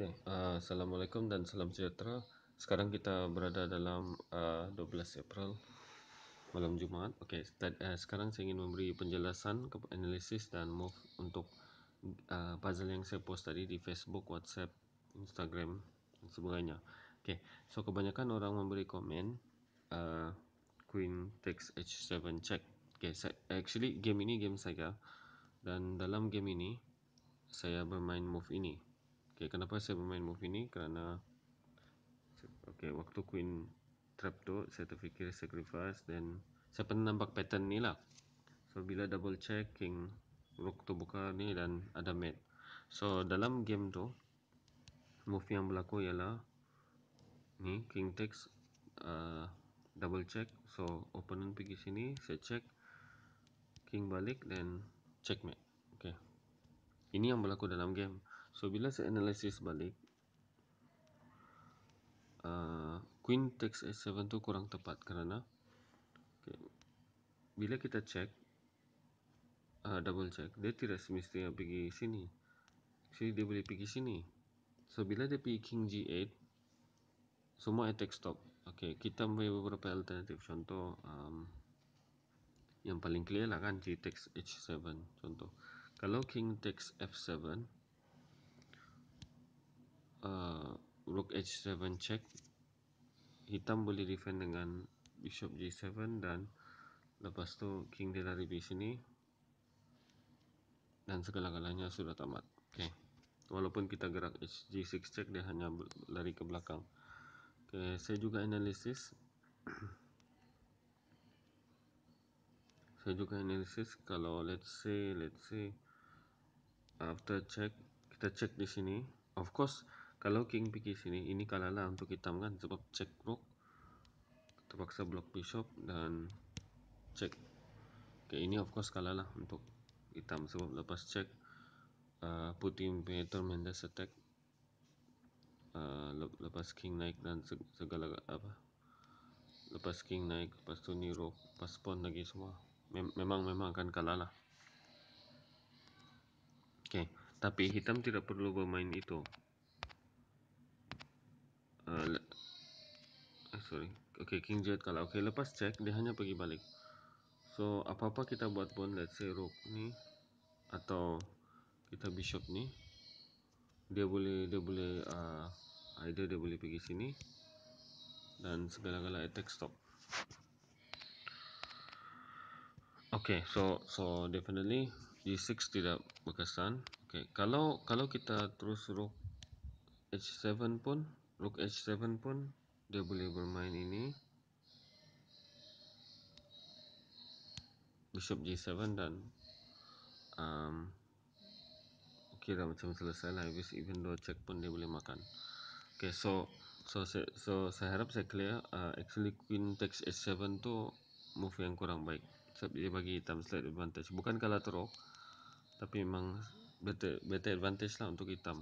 Okay. Uh, eh, Assalamualaikum dan salam sejahtera. Sekarang kita berada dalam uh, eh, 12 April malam Jumaat. Okay. Start, uh, eh, sekarang saya ingin memberi penjelasan, analisis dan move untuk uh, puzzle yang saya post tadi di Facebook, WhatsApp, Instagram dan sebagainya. Okay. So kebanyakan orang memberi komen uh, Queen takes H7 check. Okay. Sa- actually game ini game saya dan dalam game ini saya bermain move ini. Okay, kenapa saya bermain move ini? Kerana okay, waktu queen trap tu saya terfikir sacrifice dan saya pernah nampak pattern ni lah. So bila double check king rook tu buka ni dan ada mate. So dalam game tu move yang berlaku ialah ni king takes uh, double check so opponent pergi sini saya check king balik dan check checkmate Okay, ini yang berlaku dalam game so bila saya analisis balik uh, queen takes a7 itu kurang tepat karena okay, bila kita cek uh, double check dia tidak semestinya pergi sini sini dia boleh pergi sini so bila dia pergi king g8 semua attack stop Oke, okay, kita punya beberapa alternatif. Contoh um, yang paling clear lah kan G takes H7. Contoh, kalau King takes F7, uh, rook h7 cek hitam boleh defend dengan bishop j7 dan lepas tu king dia lari di sini dan segala-galanya sudah tamat oke okay. walaupun kita gerak g6 check dia hanya lari ke belakang oke okay, saya juga analisis saya juga analisis kalau let's say let's say after check kita cek di sini of course kalau king pergi sini ini kalahlah untuk hitam kan sebab cek rook terpaksa blok bishop dan cek oke ini of course kalahlah untuk hitam sebab lepas cek uh, putih punya Mendes attack uh, lepas king naik dan segala apa lepas king naik lepas tu niro, pas lepas pawn lagi semua Mem memang memang akan kalahlah. Oke, okay. tapi hitam tidak perlu bermain itu uh, sorry okay king jet kalah okay lepas check dia hanya pergi balik so apa-apa kita buat pun let's say rook ni atau kita bishop ni dia boleh dia boleh uh, either dia boleh pergi sini dan segala-gala attack stop Okay, so so definitely g6 tidak berkesan. Okay, kalau kalau kita terus rook h7 pun Rook H7 pun dia boleh bermain ini Bishop G7 dan um, kira macam selesai lah habis even dua check pun dia boleh makan okay so so so, so saya harap saya clear uh, actually Queen takes H7 tu move yang kurang baik sebab dia bagi hitam slight advantage bukan kalah teruk tapi memang better, better advantage lah untuk hitam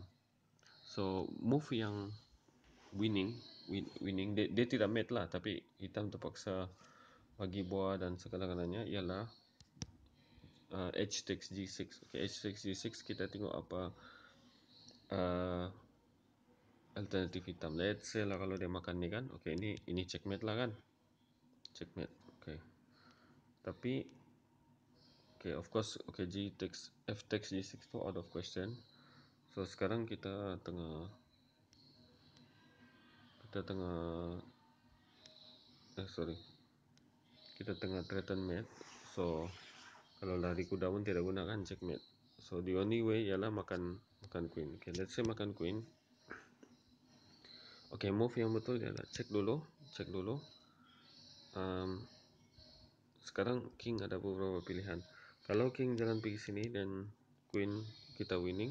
so move yang winning win, winning dia, dia tidak mate lah tapi hitam terpaksa bagi buah dan segala-galanya ialah uh, h6 g6 okay, h6 g6 kita tengok apa uh, alternatif hitam let's say lah kalau dia makan ni kan okay, ini ini checkmate lah kan checkmate okay. tapi okay, of course okay, g takes f takes g6 tu out of question so sekarang kita tengah kita tengah eh sorry kita tengah threaten mate so kalau lari kuda pun tidak gunakan checkmate so the only way ialah makan makan queen okay let's say makan queen oke okay, move yang betul ialah check dulu check dulu um, sekarang king ada beberapa pilihan kalau king jalan pergi sini dan queen kita winning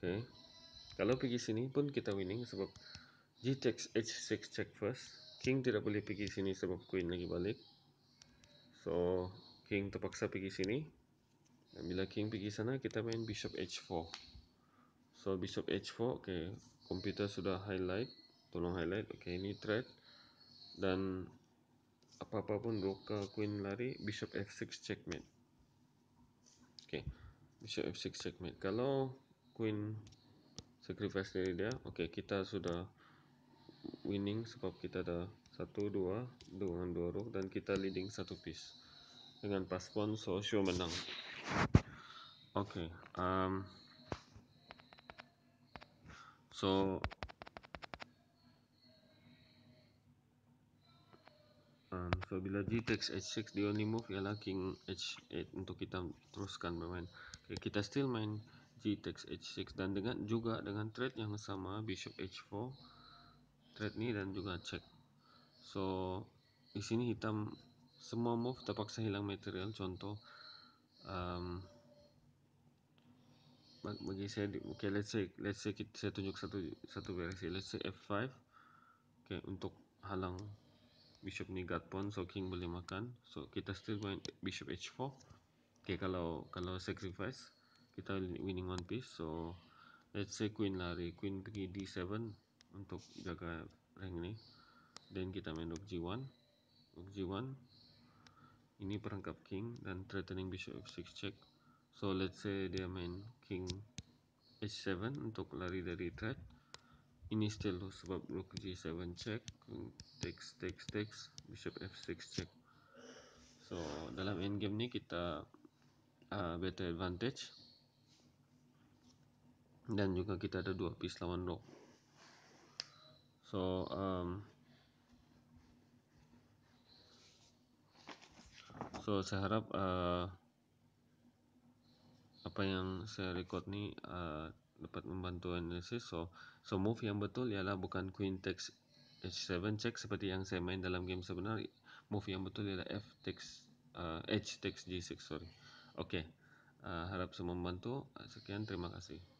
oke okay. kalau pergi sini pun kita winning sebab g-takes h6 check first king tidak boleh pergi sini sebab queen lagi balik so king terpaksa pergi sini dan bila king pergi sana kita main bishop h4 so bishop h4 okay komputer sudah highlight tolong highlight okay ini threat dan apa-apa pun roka queen lari bishop f6 checkmate okay bishop f6 checkmate kalau queen sacrifice dari dia okay kita sudah winning sebab kita ada 1 2 dengan 2 rook dan kita leading 1 piece dengan pas pawn so menang oke okay, um, so um, so bila g takes h6 the only move ialah king h8 untuk kita teruskan bermain okay, kita still main g takes h6 dan dengan juga dengan trade yang sama bishop h4 Red knee dan juga check so di sini hitam semua move terpaksa hilang material contoh um, bagi saya oke okay, let's say let's say kita, saya tunjuk satu satu variasi let's say f5 oke okay, untuk halang bishop ni guard pawn so king boleh makan so kita still going bishop h4 oke okay, kalau kalau sacrifice kita winning one piece so let's say queen lari queen pergi d7 untuk jaga rank ini dan kita main rook g1 rook g1 ini perangkap king dan threatening bishop f6 check so let's say dia main king h7 untuk lari dari threat ini still loose sebab rook g7 check takes takes takes bishop f6 check so dalam endgame ni kita uh, better advantage dan juga kita ada dua piece lawan rook so um, so saya harap uh, apa yang saya record ni uh, dapat membantu analisis so so move yang betul ialah bukan queen takes h7 check seperti yang saya main dalam game sebenar move yang betul ialah f takes uh, h takes g6 sorry oke uh, harap semua membantu sekian terima kasih